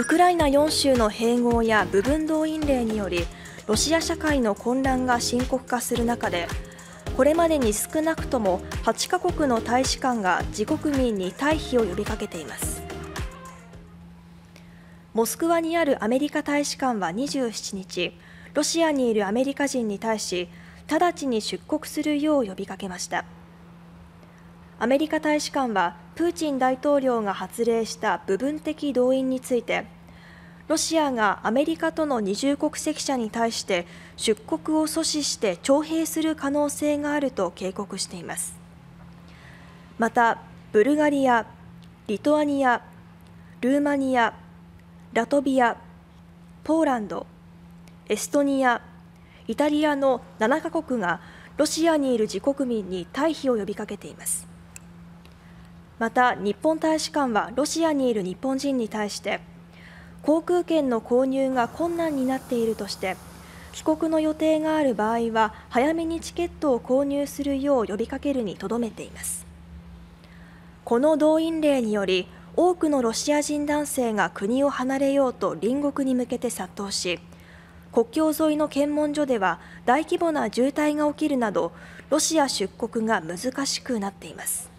ウクライナ4州の併合や部分動員令によりロシア社会の混乱が深刻化する中でこれまでに少なくとも8カ国の大使館が自国民に退避を呼びかけていますモスクワにあるアメリカ大使館は27日ロシアにいるアメリカ人に対し直ちに出国するよう呼びかけました。アメリカ大使館はプーチン大統領が発令した部分的動員についてロシアがアメリカとの二重国籍者に対して出国を阻止して徴兵する可能性があると警告していますまたブルガリア、リトアニア、ルーマニア、ラトビア、ポーランド、エストニア、イタリアの7カ国がロシアにいる自国民に退避を呼びかけています。また日本大使館はロシアにいる日本人に対して航空券の購入が困難になっているとして帰国の予定がある場合は早めにチケットを購入するよう呼びかけるにとどめていますこの動員令により多くのロシア人男性が国を離れようと隣国に向けて殺到し国境沿いの検問所では大規模な渋滞が起きるなどロシア出国が難しくなっています